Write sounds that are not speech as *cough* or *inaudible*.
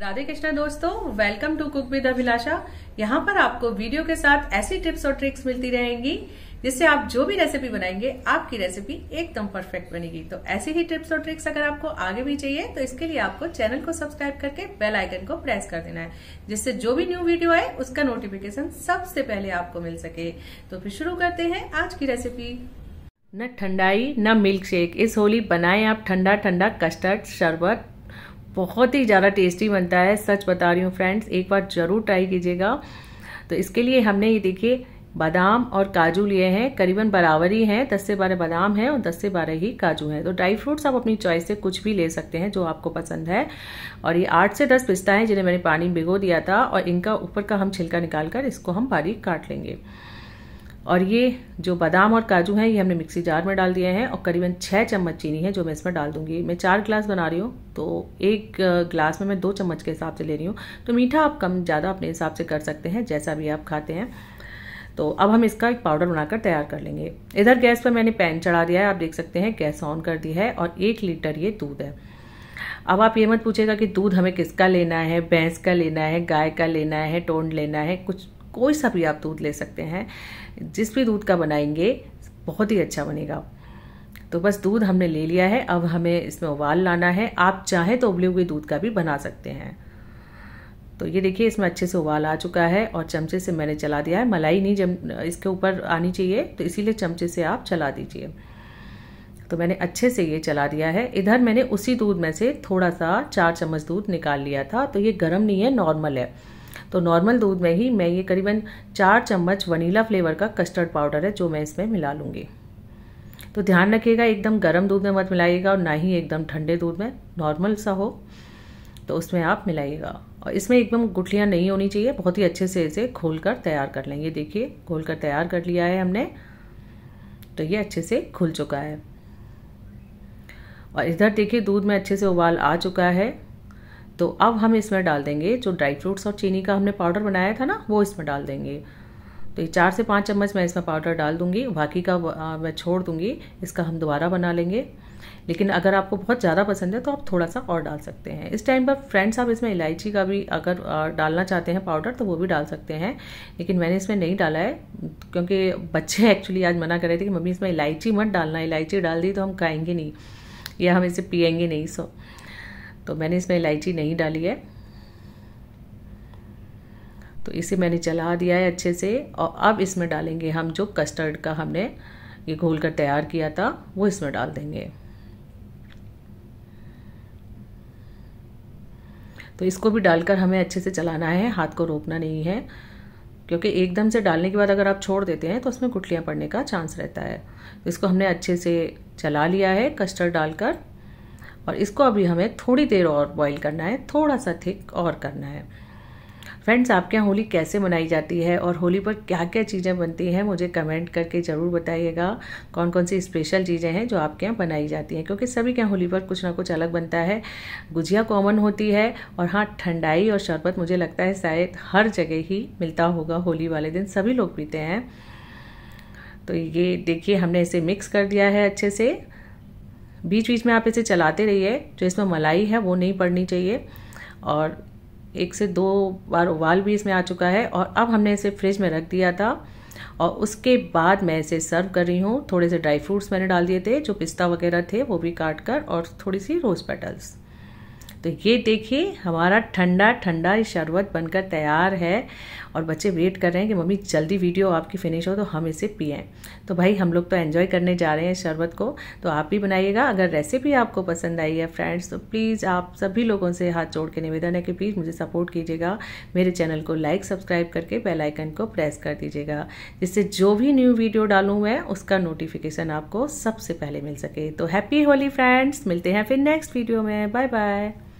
राधे कृष्णा दोस्तों welcome to cook with Abhilasha यहाँ पर आपको वीडियो के साथ ऐसी टिप्स और ट्रिक्स मिलती रहेंगी जिससे आप जो भी रेसिपी बनाएंगे आपकी रेसिपी एकदम परफेक्ट बनेगी तो ऐसी ही टिप्स और ट्रिक्स अगर आपको आगे भी चाहिए तो इसके लिए आपको चैनल को सब्सक्राइब करके बेल आइकन को प्रेस कर देना है जिससे जो भी न्यू वीडियो आए उसका नोटिफिकेशन सबसे पहले आपको मिल सके तो फिर शुरू करते हैं आज की रेसिपी न ठंडाई न मिल्क शेक इस होली बनाएं आप ठंडा ठंडा कस्टर्ड शरबत बहुत ही ज़्यादा टेस्टी बनता है सच बता रही हूँ फ्रेंड्स एक बार ज़रूर ट्राई कीजिएगा तो इसके लिए हमने ये देखिए बादाम और काजू लिए हैं करीबन बराबर ही हैं दस से बारह बादाम हैं और दस से बारह ही काजू हैं तो ड्राई फ्रूट्स आप अपनी चॉइस से कुछ भी ले सकते हैं जो आपको पसंद है और ये आठ से दस पिस्ता हैं जिन्हें मैंने पानी भिगो दिया था और इनका ऊपर का हम छिलका निकाल कर इसको हम बारीक काट लेंगे और ये जो बादाम और काजू हैं ये हमने मिक्सी जार में डाल दिए हैं और करीबन छः चम्मच चीनी है जो मैं इसमें डाल दूंगी मैं चार गिलास बना रही हूँ तो एक गिलास में मैं दो चम्मच के हिसाब से ले रही हूँ तो मीठा आप कम ज़्यादा अपने हिसाब से कर सकते हैं जैसा भी आप खाते हैं तो अब हम इसका एक पाउडर बनाकर तैयार कर लेंगे इधर गैस पर मैंने पैन चढ़ा दिया है आप देख सकते हैं गैस ऑन कर दी है और एक लीटर ये दूध है अब आप ये मत पूछेगा कि दूध हमें किसका लेना है भैंस का लेना है गाय का लेना है टोंड लेना है कुछ कोई सा भी आप दूध ले सकते हैं जिस भी दूध का बनाएंगे बहुत ही अच्छा बनेगा तो बस दूध हमने ले लिया है अब हमें इसमें उबाल लाना है आप चाहें तो उबले हुए दूध का भी बना सकते हैं तो ये देखिए इसमें अच्छे से उबाल आ चुका है और चमचे से मैंने चला दिया है मलाई नहीं जम इसके ऊपर आनी चाहिए तो इसीलिए चमचे से आप चला दीजिए तो मैंने अच्छे से ये चला दिया है इधर मैंने उसी दूध में से थोड़ा सा चार चम्मच दूध निकाल लिया था तो ये गर्म नहीं है नॉर्मल है तो नॉर्मल दूध में ही मैं ये करीबन चार चम्मच वनीला फ्लेवर का कस्टर्ड पाउडर है जो मैं इसमें मिला लूँगी तो ध्यान रखिएगा एकदम गर्म दूध में मत मिलाइएगा और ना ही एकदम ठंडे दूध में नॉर्मल सा हो तो उसमें आप मिलाइएगा और इसमें एकदम गुठलियाँ नहीं होनी चाहिए बहुत ही अच्छे से इसे खोल कर तैयार कर लेंगे देखिए खोल कर तैयार कर लिया है हमने तो ये अच्छे से खुल चुका है और इधर देखिए दूध में अच्छे से उबाल आ चुका है तो अब हम इसमें डाल देंगे जो ड्राई फ्रूट्स और चीनी का हमने पाउडर बनाया था ना वो इसमें डाल देंगे तो ये चार से पाँच चम्मच मैं इसमें पाउडर डाल दूंगी बाकी का मैं छोड़ दूंगी इसका हम दोबारा बना लेंगे लेकिन अगर आपको बहुत ज़्यादा पसंद है तो आप थोड़ा सा और डाल सकते हैं इस टाइम पर फ्रेंड्स आप इसमें इलायची का भी अगर डालना चाहते हैं पाउडर तो वो भी डाल सकते हैं लेकिन मैंने इसमें नहीं डाला है क्योंकि बच्चे एक्चुअली *laughs* आज मना कर रहे थे कि मम्मी इसमें इलायची मत डालना इलायची डाल दी तो हम खाएंगे नहीं या हम इसे पियेंगे नहीं सो तो मैंने इसमें इलायची नहीं डाली है तो इसे मैंने चला दिया है अच्छे से और अब इसमें डालेंगे हम जो कस्टर्ड का हमने ये घोल कर तैयार किया था वो इसमें डाल देंगे तो इसको भी डालकर हमें अच्छे से चलाना है हाथ को रोकना नहीं है क्योंकि एकदम से डालने के बाद अगर आप छोड़ देते हैं तो उसमें गुटलियाँ पड़ने का चांस रहता है तो इसको हमने अच्छे से चला लिया है कस्टर्ड डालकर और इसको अभी हमें थोड़ी देर और बॉईल करना है थोड़ा सा थिक और करना है फ्रेंड्स आपके यहाँ होली कैसे मनाई जाती है और होली पर क्या क्या चीज़ें बनती हैं मुझे कमेंट करके ज़रूर बताइएगा कौन कौन सी स्पेशल चीज़ें हैं जो आपके यहाँ बनाई जाती हैं क्योंकि सभी के यहाँ होली पर कुछ ना कुछ अलग बनता है गुजिया कॉमन होती है और हाँ ठंडाई और शरबत मुझे लगता है शायद हर जगह ही मिलता होगा होली वाले दिन सभी लोग पीते हैं तो ये देखिए हमने इसे मिक्स कर दिया है अच्छे से बीच बीच में आप इसे चलाते रहिए जो इसमें मलाई है वो नहीं पड़नी चाहिए और एक से दो बार उबाल भी इसमें आ चुका है और अब हमने इसे फ्रिज में रख दिया था और उसके बाद मैं इसे सर्व कर रही हूँ थोड़े से ड्राई फ्रूट्स मैंने डाल दिए थे जो पिस्ता वगैरह थे वो भी काट कर और थोड़ी सी रोज़ पेटल्स तो ये देखिए हमारा ठंडा ठंडा ये शरबत बनकर तैयार है और बच्चे वेट कर रहे हैं कि मम्मी जल्दी वीडियो आपकी फिनिश हो तो हम इसे पिए तो भाई हम लोग तो एन्जॉय करने जा रहे हैं शरबत को तो आप भी बनाइएगा अगर रेसिपी आपको पसंद आई है फ्रेंड्स तो प्लीज़ आप सभी लोगों से हाथ जोड़ के निवेदन है कि प्लीज़ मुझे सपोर्ट कीजिएगा मेरे चैनल को लाइक सब्सक्राइब करके बेल आइकन को प्रेस कर दीजिएगा जिससे जो भी न्यू वीडियो डालूँ मैं उसका नोटिफिकेशन आपको सबसे पहले मिल सके तो हैप्पी होली फ्रेंड्स मिलते हैं फिर नेक्स्ट वीडियो में बाय बाय